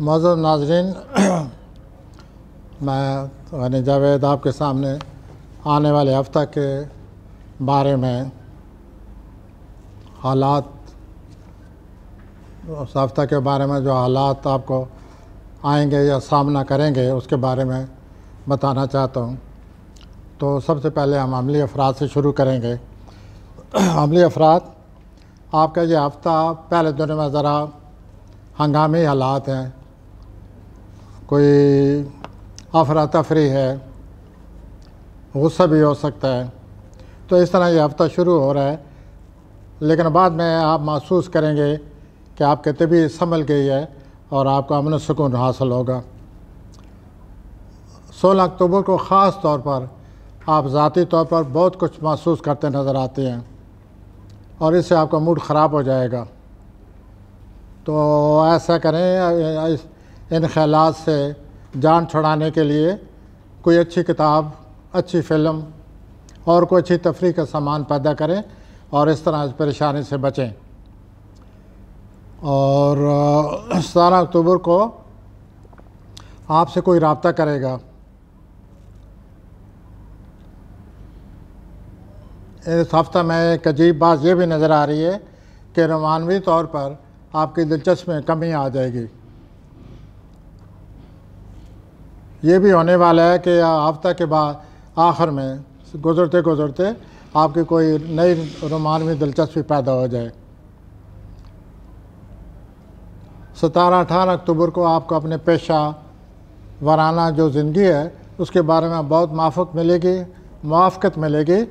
मज़र नाजरीन मैं गनी जावेद आपके सामने आने वाले हफ्ता के बारे में हालात उस हफ्ता के बारे में जो हालात आपको आएंगे या सामना करेंगे उसके बारे में बताना चाहता हूँ तो सबसे पहले हम अमली अफराद से शुरू करेंगे अमली अफराद आपका ये हफ्ता पहले दुनिया में ज़रा हंगामी हालात हैं कोई अफरा तफरी है गुस्सा भी हो सकता है तो इस तरह ये हफ़्ता शुरू हो रहा है लेकिन बाद में आप महसूस करेंगे कि आपके तबी संभल गई है और आपको अमन सुकून हासिल होगा सोलह अक्टूबर को ख़ास तौर पर आप ज़ाती तौर पर बहुत कुछ महसूस करते नज़र आते हैं और इससे आपका मूड ख़राब हो जाएगा तो ऐसा करें इन ख़्याल से जान छुड़ाने के लिए कोई अच्छी किताब अच्छी फिल्म और कोई अच्छी तफरी का सामान पैदा करें और इस तरह परेशानी से बचें और सतारह अक्टूबर को आपसे कोई रबता करेगा इस हफ्ता में एक अजीब बात यह भी नज़र आ रही है कि रवानवी तौर पर आपकी दिलचस्प में कमी आ जाएगी ये भी होने वाला है कि हफ्ता के बाद आखिर में गुजरते गुजरते आपकी कोई नई रोमान में दिलचस्पी पैदा हो जाए सतारह अठारह अक्टूबर को आपको अपने पेशा वाराना जो ज़िंदगी है उसके बारे में बहुत माफक मिलेगी मुआफ़त मिलेगी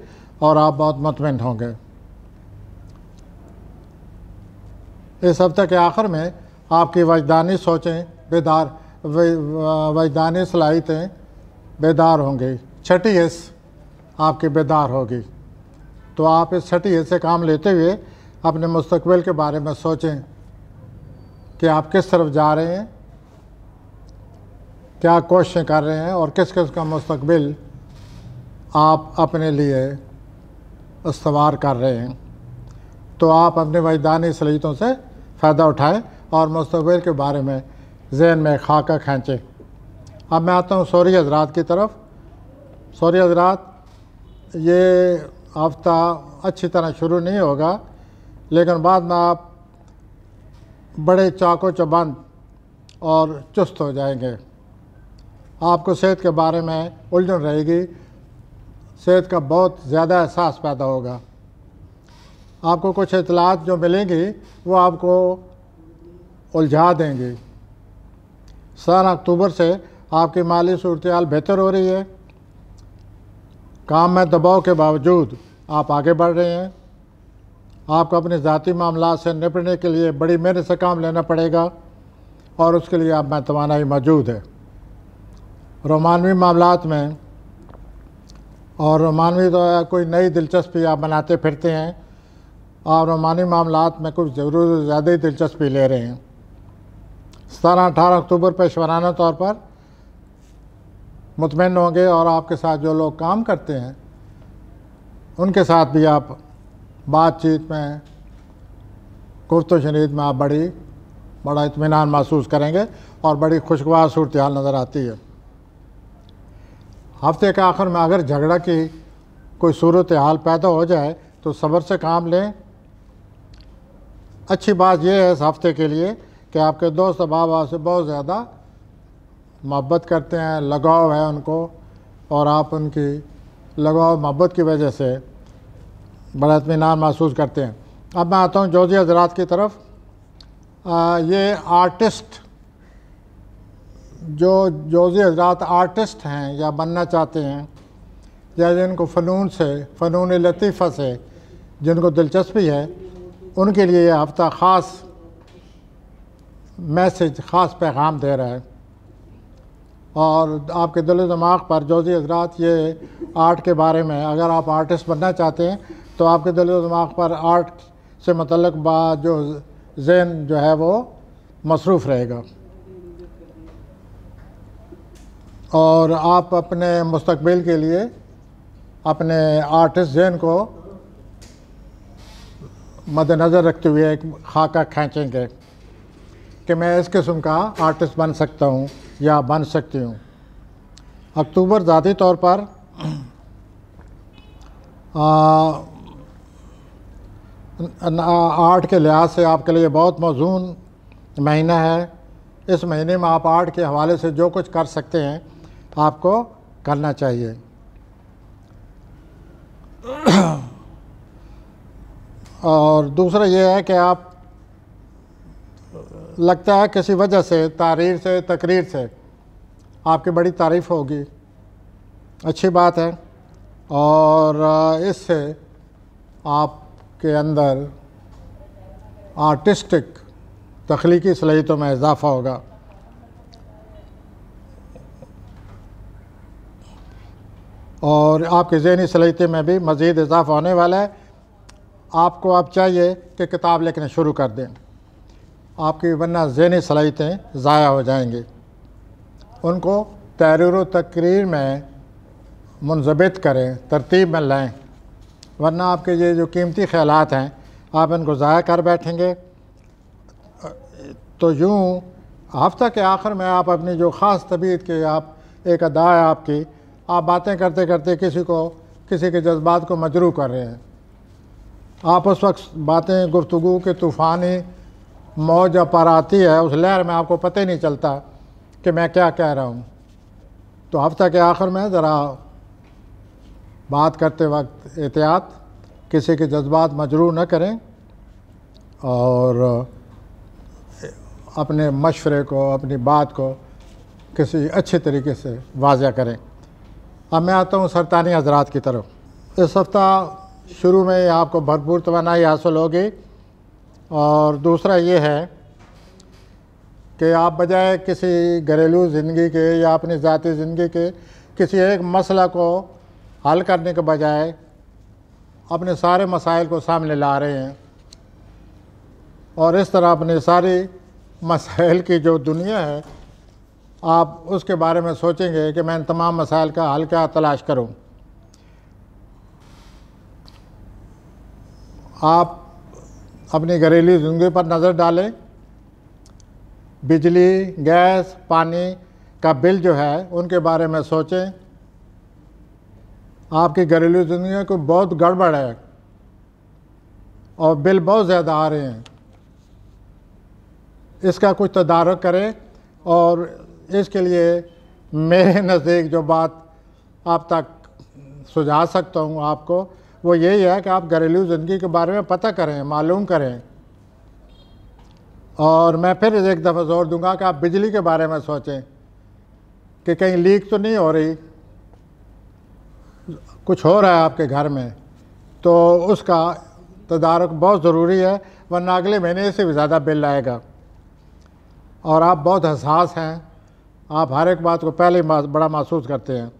और आप बहुत मतमिन होंगे इस हफ्ते के आखिर में आपकी वजदानी सोचें बेदार वैदानी सलाहितें बेदार होंगी छठी हिस्स आपकी बेदार होगी तो आप इस छठी हिस्से काम लेते हुए अपने मुस्तबिल के बारे में सोचें कि आप किस तरफ जा रहे हैं क्या कोशिशें कर रहे हैं और किस किस का मुस्तबिल आप अपने लिए इस्तवार कर रहे हैं तो आप अपने वैदानी सलाहितों से फ़ायदा उठाएं और मुस्तबिल के बारे में जहन में खाका खींचे अब मैं आता हूँ सौरी हजरात की तरफ सौरी हजरात ये हफ्ता अच्छी तरह शुरू नहीं होगा लेकिन बाद में आप बड़े चाको चबंद और चुस्त हो जाएंगे आपको सेहत के बारे में उलझन रहेगी सेहत का बहुत ज़्यादा एहसास पैदा होगा आपको कुछ इतलात जो मिलेंगी वो आपको उलझा देंगी सन अक्टूबर से आपकी माली सूरत बेहतर हो रही है काम में दबाव के बावजूद आप आगे बढ़ रहे हैं आपको अपने ज़ाती मामला से निपटने के लिए बड़ी मेहनत से काम लेना पड़ेगा और उसके लिए आप में ही मौजूद है रोमानवी मामला में और रोमानवी तो कोई नई दिलचस्पी आप बनाते फिरते हैं और रोमानी मामला में कुछ ज़रूर ज़्यादा ही दिलचस्पी ले रहे हैं सतारह अठारह अक्टूबर पर शवराना तौर पर मुतमिन होंगे और आपके साथ जो लोग काम करते हैं उनके साथ भी आप बातचीत में गुफ्त शनीद में आप बड़ी बड़ा इतमान महसूस करेंगे और बड़ी खुशगवार सूरत हाल नज़र आती है हफ्ते के आखिर में अगर झगड़ा की कोई सूरत हाल पैदा हो जाए तो सब्र से काम लें अच्छी बात यह है इस हफ्ते के लिए कि आपके दोस्त अहबाब आपसे से बहुत ज़्यादा मोहब्बत करते हैं लगाव है उनको और आप उनकी लगाव मोहब्बत की वजह से बड़ा इतमान महसूस करते हैं अब मैं आता हूँ जोजी हजरात की तरफ आ, ये आर्टिस्ट जो जोजी हजरात आर्टिस्ट हैं या बनना चाहते हैं या जिनको फ़नून से फ़नून लतीफ़ा से जिनको दिलचस्पी है उनके लिए ये हफ़्ता ख़ास मैसेज ख़ास पैगाम दे रहा है और आपके दिल दिमाग पर जोजी हजरात ये आर्ट के बारे में अगर आप आर्टिस्ट बनना चाहते हैं तो आपके दिल दिमाग पर आर्ट से मतलब जो जेन जो है वो मसरूफ़ रहेगा और आप अपने मुस्तबिल के लिए अपने आर्टिस्ट जहन को मद्दनज़र रखते हुए एक खाका खींचेंगे कि मैं इस किस्म का आर्टिस्ट बन सकता हूँ या बन सकती हूँ अक्टूबर ज़ाती तौर पर आर्ट के लिहाज से आपके लिए बहुत मौजून महीना है इस महीने में आप आर्ट के हवाले से जो कुछ कर सकते हैं आपको करना चाहिए और दूसरा ये है कि आप लगता है किसी वजह से तारीर से तकरीर से आपकी बड़ी तारीफ़ होगी अच्छी बात है और इससे आपके अंदर आर्टिस्टिक तख्लीकी सलाहितों में इजाफ़ा होगा और आपकी जहनी सलाहियत में भी मज़ीद इजाफ़ा होने वाला है आपको अब चाहिए कि किताब लिखना शुरू कर दें आपकी वरना जहनी सलाहितें ज़ाया हो जाएंगे उनको तहरीर तकरीर में मुनजबत करें तरतीब में लाएँ वरना आपके ये जो कीमती ख्याल हैं आप इनको ज़ाया कर बैठेंगे तो यूँ हफ्ता के आखिर में आप अपनी जो ख़ास तबीयत के आप एक अदा है आपकी आप बातें करते करते किसी को किसी के जज्बात को मजरू कर रहे हैं आप उस वक्त बातें गुफ्तु के तूफ़ानी मौज पर आती है उस लहर में आपको पता ही नहीं चलता कि मैं क्या कह रहा हूँ तो हफ्ता के आखिर में ज़रा बात करते वक्त एहतियात किसी के जज्बात मजरू न करें और अपने मशवरे को अपनी बात को किसी अच्छे तरीके से वाजिया करें अब मैं आता हूँ सरतानी हजरात की तरफ इस हफ़्ता शुरू में आपको भरपूर तोानाई हासिल होगी और दूसरा ये है कि आप बजाय किसी घरेलू ज़िंदगी के या अपनी ज़ाती ज़िंदगी के किसी एक मसला को हल करने के बजाय अपने सारे मसाइल को सामने ला रहे हैं और इस तरह अपने सारी मसाइल की जो दुनिया है आप उसके बारे में सोचेंगे कि मैं इन तमाम मसाइल का हल क्या तलाश करूं। आप अपनी घरेलू जिंदगी पर नज़र डालें बिजली गैस पानी का बिल जो है उनके बारे में सोचें आपकी घरेलू ज़िंदगी को बहुत गड़बड़ है और बिल बहुत ज़्यादा आ रहे हैं इसका कुछ तदारक करें और इसके लिए मेरे नज़दीक जो बात आप तक सुझा सकता हूँ आपको वो यही है कि आप घरेलू ज़िंदगी के बारे में पता करें मालूम करें और मैं फिर एक दफ़ा जोर दूंगा कि आप बिजली के बारे में सोचें कि कहीं लीक तो नहीं हो रही कुछ हो रहा है आपके घर में तो उसका तदारक बहुत ज़रूरी है वरना अगले महीने से भी ज़्यादा बिल आएगा और आप बहुत हसास हैं आप हर एक बात को पहले बड़ा महसूस करते हैं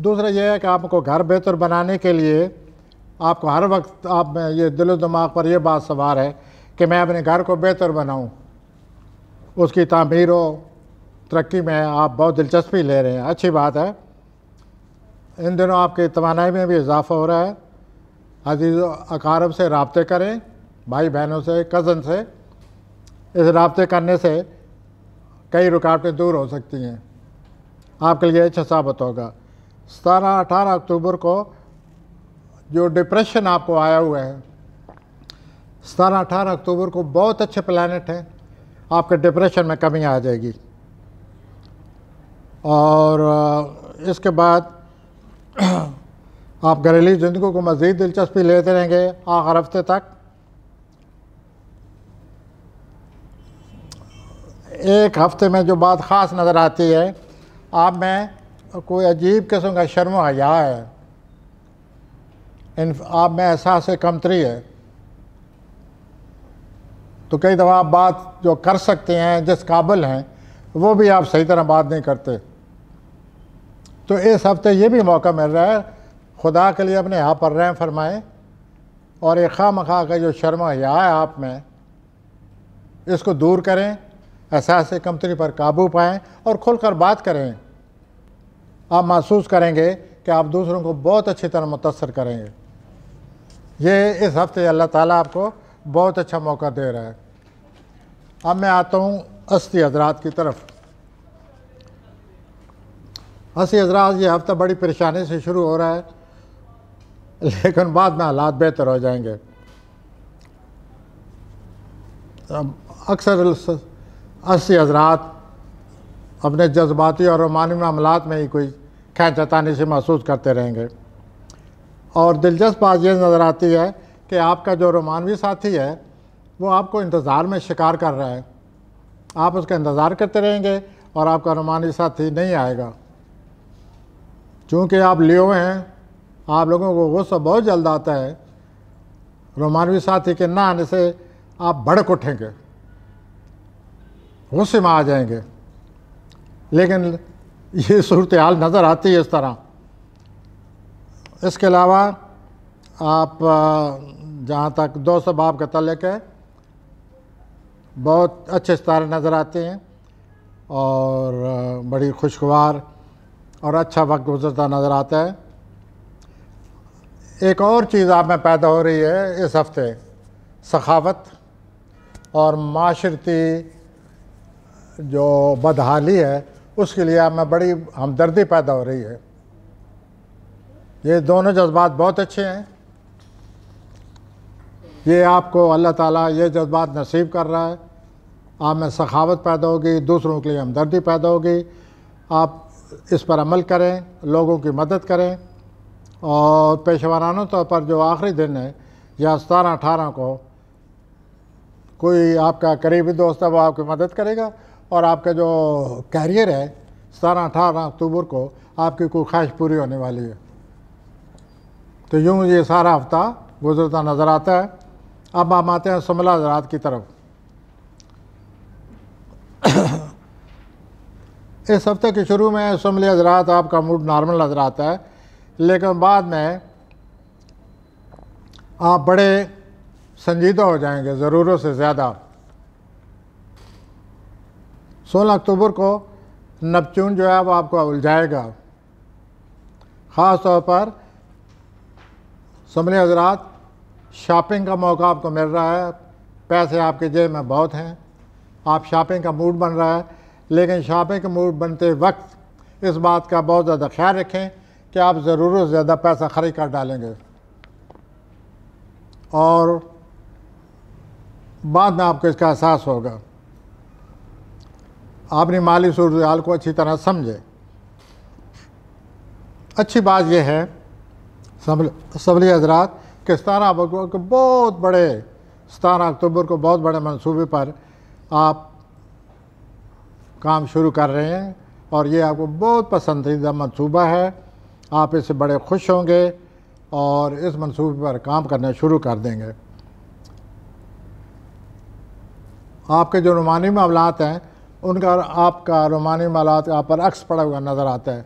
दूसरा यह है कि आपको घर बेहतर बनाने के लिए आपको हर वक्त आप में ये दिलो दिमाग पर यह बात सवार है कि मैं अपने घर को बेहतर बनाऊँ उसकी तमीर हो तरक्की में आप बहुत दिलचस्पी ले रहे हैं अच्छी बात है इन दिनों आपकी तोानाई में भी इजाफा हो रहा है अजीज़ अकारब से रबते करें भाई बहनों से कज़न से इस रबते करने से कई रुकावटें दूर हो सकती हैं आपके लिए अच्छा साबित होगा सतारह अठारह अक्टूबर को जो डिप्रेशन आपको आया हुआ है सतारह अठारह अक्टूबर को बहुत अच्छे प्लानट हैं आपके डिप्रेशन में कमी आ जाएगी और इसके बाद आप घरेलू ज़िंदगी को मज़ीद दिलचस्पी लेते रहेंगे आखिर हफ्ते तक एक हफ्ते में जो बात ख़ास नज़र आती है आप में कोई अजीब किस्म का शर्म हया है इन आप में एहसास कमतरी तो है तो कई दफ़ा आप बात जो कर सकते हैं जिस काबिल हैं वो भी आप सही तरह बात नहीं करते तो इस हफ्ते ये भी मौका मिल रहा है खुदा के लिए अपने यहाँ पर रहें फरमाएँ और एक खा मखा का जो शर्मा या है आप में इसको दूर करें एहसास कमतरी तो पर काबू पाएँ और खुलकर बात करें आप महसूस करेंगे कि आप दूसरों को बहुत अच्छी तरह मुतसर करेंगे ये इस हफ्ते अल्लाह ताला आपको बहुत अच्छा मौका दे रहा है अब मैं आता हूँ अस्सी हजरात की तरफ अस्सी हजरात ये हफ्ता बड़ी परेशानी से शुरू हो रहा है लेकिन बाद में हालात बेहतर हो जाएंगे अक्सर अस्सी हजरात अपने जज्बाती और रोमानी मामला में ही कोई खैचतानी से महसूस करते रहेंगे और दिलचस्प बात यह नज़र आती है कि आपका जो रोमानवी साथी है वो आपको इंतज़ार में शिकार कर रहा है आप उसका इंतज़ार करते रहेंगे और आपका रोमानवी साथी नहीं आएगा चूँकि आप लियो हैं आप लोगों को गुस्सा बहुत जल्द आता है रोमानवी साथी के ना आने से आप भड़क उठेंगे गुस्से में आ जाएंगे लेकिन ये सूरत हाल नज़र आती है इस तरह इसके अलावा आप जहाँ तक दो सबाब का तलक है बहुत अच्छे सितारे नज़र आते हैं और बड़ी खुशगवार और अच्छा वक्त गुजरता नज़र आता है एक और चीज़ आप में पैदा हो रही है इस हफ्ते सखावत और माशरती जो बदहाली है उसके लिए आप में बड़ी हमदर्दी पैदा हो रही है ये दोनों जज्बात बहुत अच्छे हैं ये आपको अल्लाह ताला ये जज्बात नसीब कर रहा है आप में सखावत पैदा होगी दूसरों के लिए हमदर्दी पैदा होगी आप इस पर अमल करें लोगों की मदद करें और पेशवाराना तौर पर जो आखिरी दिन है या सतारह अठारह को कोई आपका करीबी दोस्त है वो आपकी मदद करेगा और आपका जो कैरियर है सतारह अठारह अक्टूबर को आपकी कोई ख्वाहिश पूरी होने वाली है तो यूँ ये सारा हफ्ता गुजरता नज़र आता है अब हम आते हैं शमला ज़रात की तरफ इस हफ्ते के शुरू में शमले हजरात आपका मूड नॉर्मल नज़र आता है लेकिन बाद में आप बड़े संजीदा हो जाएंगे ज़रूरत से ज़्यादा 16 अक्टूबर को नपचून जो है वो आपको उलझाएगा ख़ास तौर पर सुमने हजरात शॉपिंग का मौका आपको मिल रहा है पैसे आपके जेब में बहुत हैं आप शॉपिंग का मूड बन रहा है लेकिन शॉपिंग का मूड बनते वक्त इस बात का बहुत ज़्यादा ख्याल रखें कि आप से ज़्यादा पैसा खरीद कर डालेंगे और बाद में आपको इसका एहसास होगा आपने माली सूरत को अच्छी तरह समझे अच्छी बात यह है असम्बली हजरात के सतारह अक्टूबर को बहुत बड़े सतारह अक्टूबर को बहुत बड़े मंसूबे पर आप काम शुरू कर रहे हैं और ये आपको बहुत पसंदीदा मंसूबा है आप इससे बड़े खुश होंगे और इस मंसूबे पर काम करना शुरू कर देंगे आपके जो रूमानी मामला हैं उनका आपका रूमानी मामला आप पर अक्स पड़ा हुआ नज़र आता है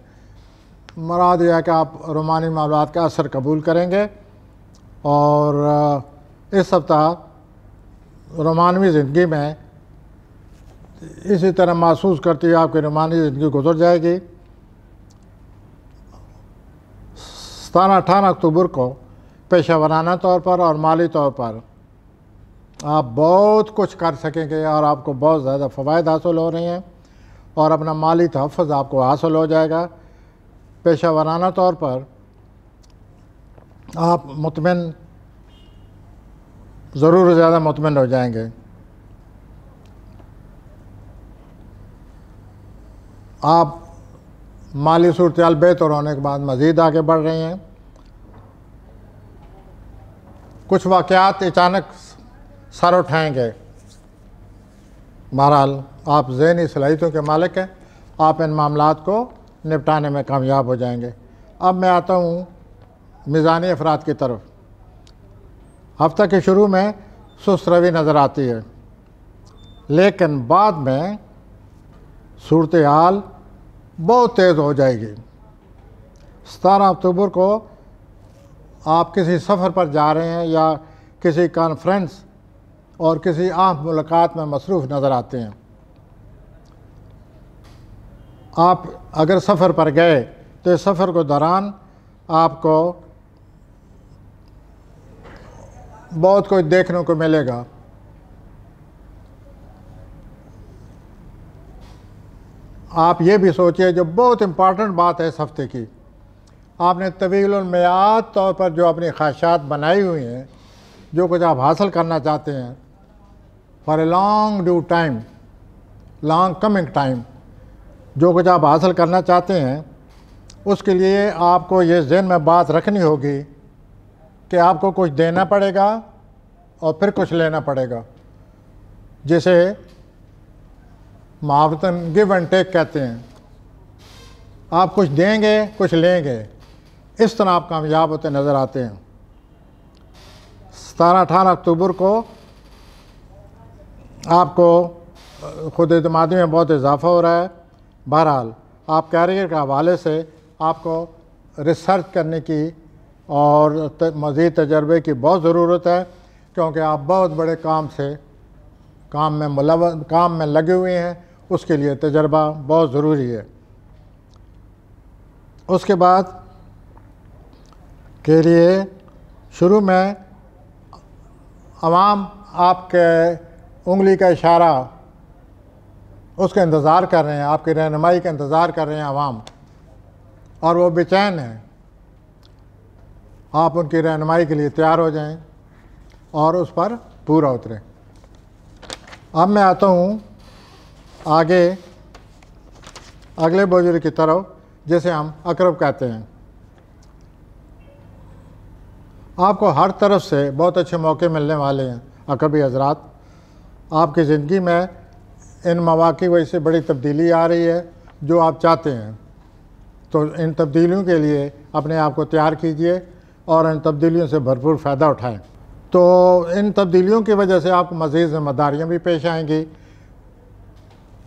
मराद यह है कि आप रोमानी मामला का असर कबूल करेंगे और इस सप्ताह रोमानवी ज़िंदगी में इसी तरह महसूस करती हुए आपकी रोमानी ज़िंदगी गुजर जाएगी सतारह अठारह अक्टूबर को पेशा वराना तौर पर और माली तौर पर आप बहुत कुछ कर सकेंगे और आपको बहुत ज़्यादा फ़वाद हासिल हो रहे हैं और अपना माली तहफ़ आपको हासिल हो जाएगा पेशा वाराना तौर पर आप मुतमिन ज़रूर ज़्यादा मुतमिन हो जाएंगे आप माली सूरत बेहतर होने के बाद मज़ीद आगे बढ़ रही हैं कुछ वाक़ात अचानक सर उठाएँगे बहरहाल आप जहनी सलाहितों के मालिक हैं आप इन मामला को निपटाने में कामयाब हो जाएंगे अब मैं आता हूँ मिज़ानी अफराद की तरफ हफ़्ता के शुरू में सुस्त रवि नज़र आती है लेकिन बाद में सूरत हाल बहुत तेज़ हो जाएगी सतारह अक्टूबर को आप किसी सफ़र पर जा रहे हैं या किसी कॉन्फ्रेंस और किसी आम मुलाकात में मसरूफ़ नज़र आते हैं आप अगर सफ़र पर गए तो इस सफ़र के दौरान आपको बहुत कुछ देखने को मिलेगा आप ये भी सोचिए जो बहुत इम्पॉर्टेंट बात है इस हफ्ते की आपने तवीलमयाद तौर पर जो अपनी ख्वाहिशात बनाई हुई हैं जो कुछ आप हासिल करना चाहते हैं for a long due time long coming time जो कुछ आप हासिल करना चाहते हैं उसके लिए आपको ये जहन में बात रखनी होगी कि आपको कुछ देना पड़ेगा और फिर कुछ लेना पड़ेगा जिसे महावतन गिव एंड टेक कहते हैं आप कुछ देंगे कुछ लेंगे इस तरह आप कामयाब होते नज़र आते हैं सतारह अठारह अक्टूबर को आपको खुद अतमादी में बहुत इजाफा हो रहा है बहरहाल आप कैरियर के हवाले से आपको रिसर्च करने की और मज़ीद तजर्बे की बहुत ज़रूरत है क्योंकि आप बहुत बड़े काम से काम में मुलव काम में लगे हुए हैं उसके लिए तजर्बा बहुत ज़रूरी है उसके बाद के लिए शुरू में आवाम आपके उंगली का इशारा उसका इंतज़ार कर रहे हैं आपकी रहनमाई का इंतज़ार कर रहे हैं आवाम और वो बेचैन हैं आप उनकी रहनमाई के लिए तैयार हो जाएं और उस पर पूरा उतरें अब मैं आता हूँ आगे अगले बुजुर्ग की तरफ जिसे हम अकरब कहते हैं आपको हर तरफ से बहुत अच्छे मौके मिलने वाले हैं अकरबी हजरात आपकी ज़िंदगी में इन मौाक़ की वजह से बड़ी तब्दीली आ रही है जो आप चाहते हैं तो इन तब्दीलियों के लिए अपने आप को तैयार कीजिए और इन तब्दीलियों से भरपूर फ़ायदा उठाएं तो इन तब्दीलियों की वजह से आपको मज़ीद जिम्मेदारियाँ भी पेश आएंगी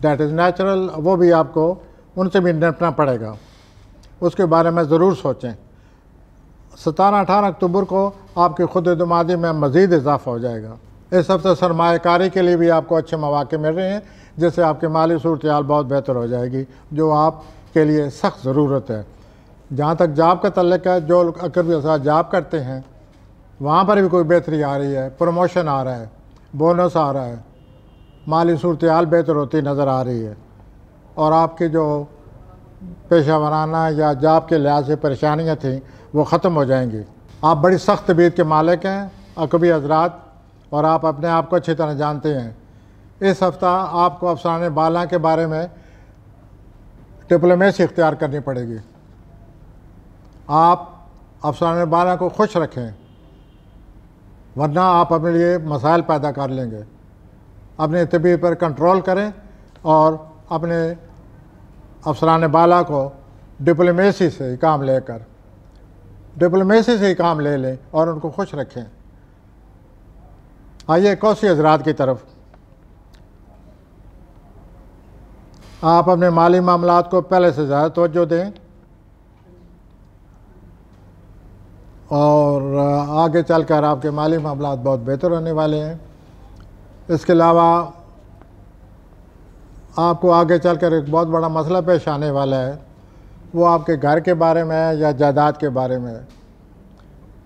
डैट इज़ नेचुरल वो भी आपको उनसे भी निपटना पड़ेगा उसके बारे में ज़रूर सोचें सतारह अठारह अक्टूबर को आपकी खुद दुमादी में मज़ीद इजाफ़ा हो जाएगा इस सबसे सरमाकारी के लिए भी आपको अच्छे मौाक़े मिल रहे हैं जिससे आपके माली सूरत बहुत बेहतर हो जाएगी जो आप के लिए सख्त ज़रूरत है जहाँ तक जाब का तल्लक है जो अक्सर जाब करते हैं वहाँ पर भी कोई बेहतरी आ रही है प्रमोशन आ रहा है बोनस आ रहा है माली सूरत बेहतर होती नज़र आ रही है और आपके जो पेशा वराना या जाब के लिहाज से परेशानियाँ थीं वो ख़त्म हो जाएंगी आप बड़ी सख्त तबीयत के मालिक हैं अकबी हजरात और आप अपने आप को अच्छी तरह जानते हैं इस हफ्ता आपको अफसाने बाला के बारे में डिप्लोमेसी इख्तियार करनी पड़ेगी आप अफसाने बाला को खुश रखें वरना आप अपने लिए मसाइल पैदा कर लेंगे अपने तबीयत पर कंट्रोल करें और अपने अफसरान बाला को डिप्लोमेसी से काम लेकर डिप्लोमेसी से ही काम ले लें और उनको खुश रखें आइए कौशी हजरात की तरफ आप अपने माली मामला को पहले से ज़्यादा तोज्जो दें और आगे चलकर आपके माली मामला बहुत बेहतर होने वाले हैं इसके अलावा आपको आगे चलकर एक बहुत बड़ा मसला पेश आने वाला है वो आपके घर के बारे में है या जायदाद के बारे में है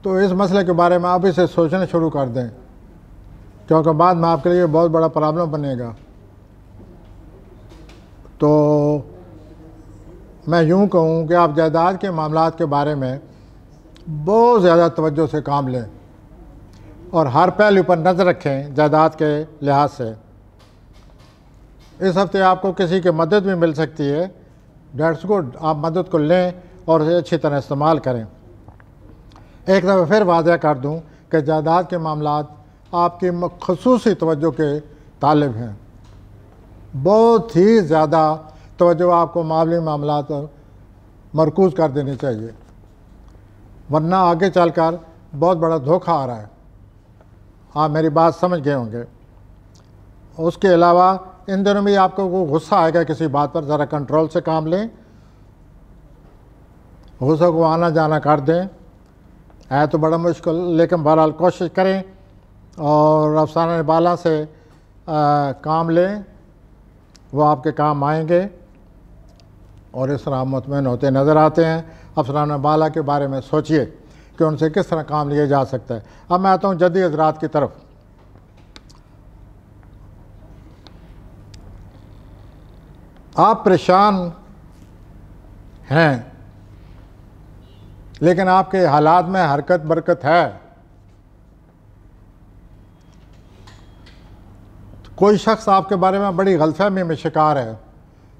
तो इस मसले के बारे में आप इसे सोचना शुरू कर दें क्योंकि बाद में आपके लिए बहुत बड़ा प्रॉब्लम बनेगा तो मैं यूँ कहूँ कि आप जायदाद के मामला के बारे में बहुत ज़्यादा तवज्जो से काम लें और हर पहलू पर नज़र रखें जायदाद के लिहाज से इस हफ्ते आपको किसी की मदद भी मिल सकती है डेट्स गुड आप मदद को लें और उसे अच्छी तरह इस्तेमाल करें एक दफ़ा फिर वाजह कर दूं कि जायदाद के मामला आपकी खसूस तोज्जो के तालब हैं बहुत ही ज़्यादा तोज्जो आपको मामले मामला पर मरकूज़ कर देने चाहिए वरना आगे चल कर बहुत बड़ा धोखा आ रहा है आप मेरी बात समझ गए होंगे उसके अलावा इन दिनों में आपको वो गुस्सा आएगा किसी बात पर ज़रा कंट्रोल से काम लें गुस्सा को आना जाना कर दें है तो बड़ा मुश्किल लेकिन बहरहाल कोशिश करें और अफसाना बाला से आ, काम लें वो आपके काम आएंगे और इस तरह मतमैन होते नज़र आते हैं अफसरान बाला के बारे में सोचिए कि उनसे किस तरह काम लिया जा सकता है अब मैं आता हूँ जदी हजरात की तरफ आप परेशान हैं लेकिन आपके हालात में हरकत बरकत है कोई शख्स आपके बारे में बड़ी गलतफहमी में शिकार है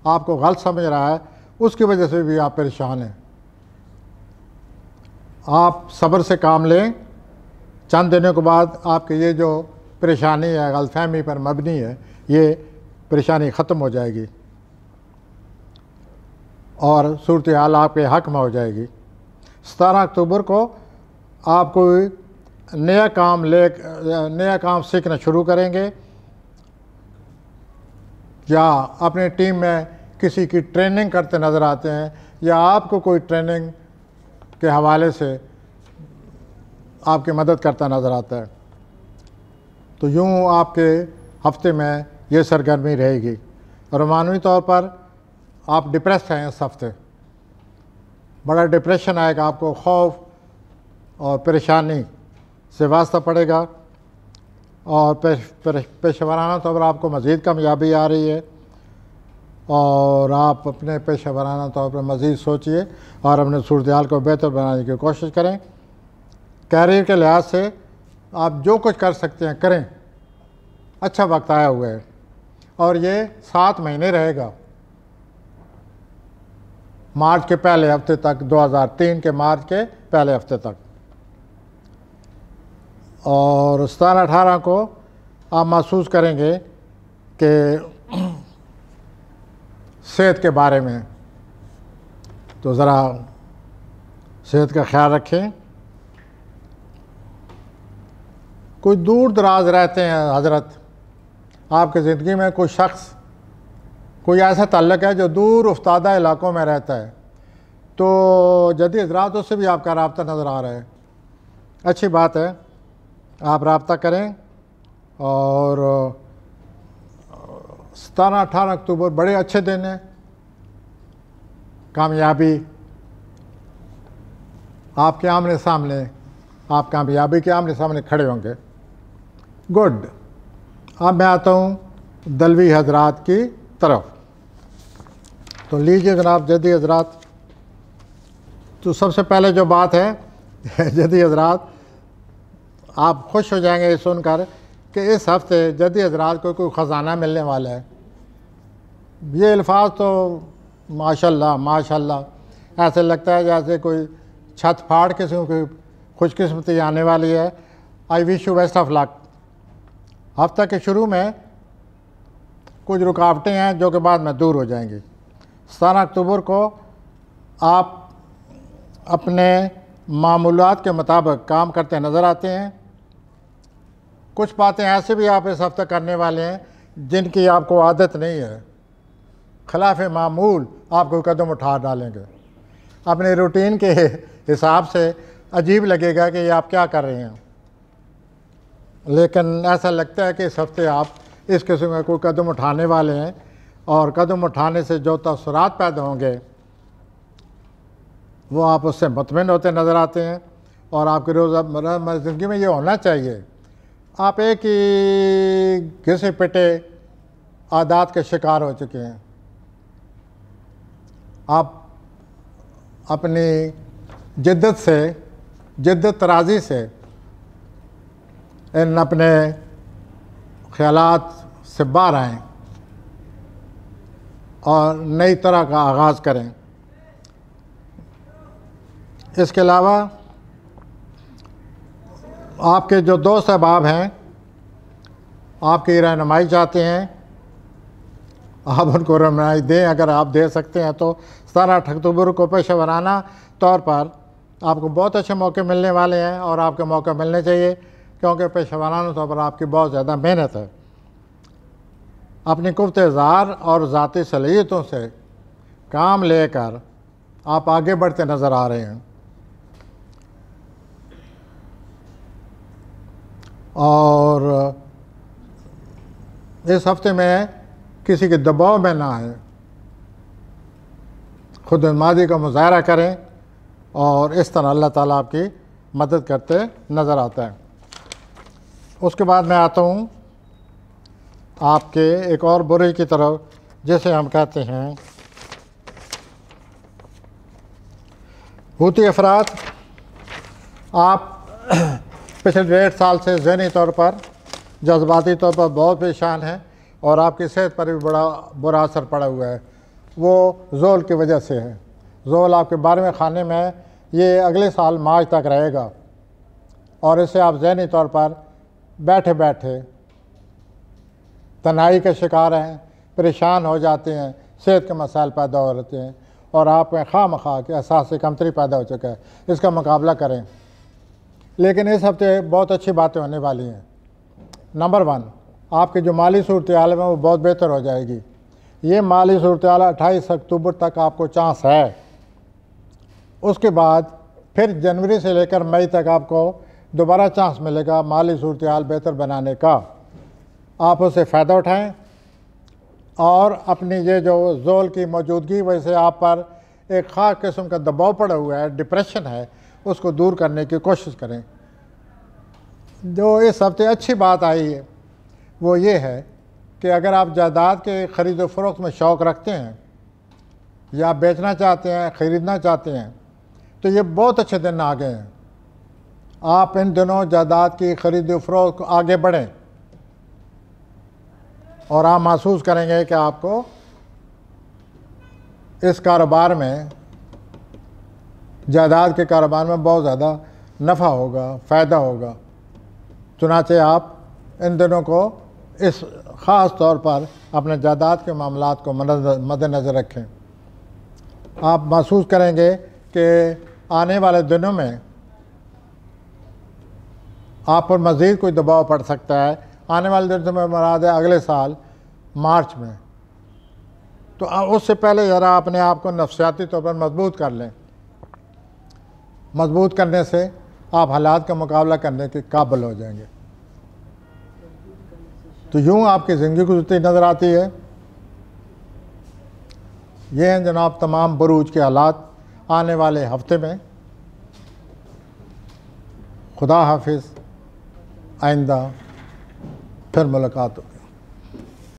आपको गलत समझ रहा है उसकी वजह से भी आप परेशान हैं आप सब्र से काम लें चंद दिनों के बाद आपकी ये जो परेशानी है गलतफहमी पर मबनी है ये परेशानी ख़त्म हो जाएगी और सूरत हाल आपके हक में हो जाएगी सतारह अक्टूबर को आप कोई नया काम ले नया काम सीखना शुरू करेंगे या अपने टीम में किसी की ट्रेनिंग करते नज़र आते हैं या आपको कोई ट्रेनिंग के हवाले से आपकी मदद करता नज़र आता है तो यूँ आपके हफ्ते में ये सरगर्मी रहेगी और मानवी तौर पर आप डिप्रेस हैं इस हफ्ते बड़ा डिप्रेशन आएगा आपको खौफ और परेशानी से वास्ता पड़ेगा और पेशवराना तौर तो पर आपको मज़ीद कामयाबी आ रही है और आप अपने पेशेवराना तौर तो पर मज़ीद सोचिए और अपने सूरत को बेहतर बनाने की कोशिश करें कैरियर के लिहाज से आप जो कुछ कर सकते हैं करें अच्छा वक्त आया हुआ है और ये सात महीने रहेगा मार्च के पहले हफ्ते तक 2003 के मार्च के पहले हफ्ते तक और स्थान अठारह को आप महसूस करेंगे कि सेहत के बारे में तो ज़रा सेहत का ख्याल रखें कोई दूर दराज रहते हैं हज़रत आपके ज़िंदगी में कोई शख्स कोई ऐसा तल्लक है जो दूर उफ्तादा इलाकों में रहता है तो जदीद रातों से भी आपका रबता नज़र आ रहा है अच्छी बात है आप रबता करें और सतारह अठारह अक्टूबर बड़े अच्छे दिन हैं कामयाबी आपके आमने सामने आप कामयाबी के आमने सामने खड़े होंगे गुड अब मैं आता हूँ दलवी हजरात की तरफ तो लीजिए जनाब जदी हजरात तो सबसे पहले जो बात है जदी हजरात आप खुश हो जाएंगे ये सुनकर कि इस हफ्ते जदी हजरात को कोई ख़जाना मिलने वाला है ये अल्फाज तो माशाल्लाह माशाल्लाह ऐसे लगता है जैसे कोई छत फाड़ के कोई खुशकस्मती आने वाली है I wish you best of luck हफ्ते के शुरू में कुछ रुकावटें हैं जो कि बाद में दूर हो जाएंगी सतारह अक्टूबर को आप अपने मामूलत के मुताबिक काम करते नज़र आते हैं कुछ बातें ऐसे भी आप इस हफ्ते करने वाले हैं जिनकी आपको आदत नहीं है खिलाफ मामूल आप कोई कदम उठा डालेंगे अपने रूटीन के हिसाब से अजीब लगेगा कि आप क्या कर रहे हैं लेकिन ऐसा लगता है कि इस हफ्ते आप इस किस्म का कोई कदम उठाने वाले हैं और कदम उठाने से जो तसरात पैदा होंगे वो आप उससे मतमिन होते नज़र आते हैं और आपकी मर ज़िंदगी में ये होना चाहिए आप एक ही घिसे पिटे आदात के शिकार हो चुके हैं आप अपनी जिद्दत से जिद्दत तराजी से इन अपने ख्याल से बाहर आएँ और नई तरह का आगाज़ करें इसके अलावा आपके जो दो सहबाब हैं आपकी रहनमाई चाहते हैं आप उनको रहनमाई दें अगर आप दे सकते हैं तो सतारह अक्टूबर को पेशेवराना तौर पर आपको बहुत अच्छे मौके मिलने वाले हैं और आपके मौके मिलने चाहिए क्योंकि पेशेवराना तौर पर आपकी बहुत ज़्यादा मेहनत है अपनी कुत ज़ार और ज़ाती सलाहियतों से काम लेकर आप आगे बढ़ते नज़र आ रहे हैं और इस हफ्ते में किसी के दबाव में ना आए खुद माजी का मुजाहरा करें और इस तरह अल्लाह ताला आपकी मदद करते नज़र आता है उसके बाद मैं आता हूँ आपके एक और बुरे की तरफ जैसे हम कहते हैं भूती अफराद आप पिछले डेढ़ साल से जहनी तौर पर जज्बाती तौर पर बहुत परेशान है और आपकी सेहत पर भी बड़ा बुरा असर पड़ा हुआ है वो जोल की वजह से है जोल आपके बारहवें खाने में ये अगले साल मार्च तक रहेगा और इसे आप जहनी तौर पर बैठे बैठे तनाई के शिकार हैं परेशान हो जाते हैं सेहत के मसाइल पैदा हो रहते हैं और आप में खा मखा के एहसास कमतरी पैदा हो चुका है इसका मुकाबला करें लेकिन इस हफ्ते बहुत अच्छी बातें होने वाली हैं नंबर वन आपकी जो माली सूरत हाल है वो बहुत बेहतर हो जाएगी ये माली सूरत हाल अट्ठाईस अक्टूबर तक आपको चांस है उसके बाद फिर जनवरी से लेकर मई तक आपको दोबारा चांस मिलेगा माली सूरत हाल बेहतर बनाने का आप उससे फ़ायदा उठाएं और अपनी ये जो जोल की मौजूदगी वैसे आप पर एक ख़ास किस्म का दबाव पड़ा हुआ है डिप्रेशन है उसको दूर करने की कोशिश करें जो इस सबसे अच्छी बात आई है वो ये है कि अगर आप जायदाद के ख़रीद फरोख्त में शौक़ रखते हैं या बेचना चाहते हैं ख़रीदना चाहते हैं तो ये बहुत अच्छे दिन आ गए हैं आप इन दिनों जायदाद की ख़रीद को आगे बढ़ें और आप महसूस करेंगे कि आपको इस कारोबार में जायदाद के कारोबार में बहुत ज़्यादा नफ़ा होगा फ़ायदा होगा चुनाचे आप इन दिनों को इस ख़ास तौर पर अपने जायदाद के मामला को मद्दनज़र रखें आप महसूस करेंगे कि आने वाले दिनों में आप पर मज़ीद कोई दबाव पड़ सकता है आने वाले दिनों में मराद है अगले साल मार्च में तो उससे पहले ज़रा अपने आप को नफसियाती तौर पर मजबूत कर लें मजबूत करने से आप हालात का मुकाबला करने के काबिल हो जाएंगे तो यूं आपकी ज़िंदगी गुजरती नज़र आती है ये हैं जनाब तमाम बरूज के हालात आने वाले हफ्ते में खुदा हाफिज़ आइंदा फिर मुलाकात होगी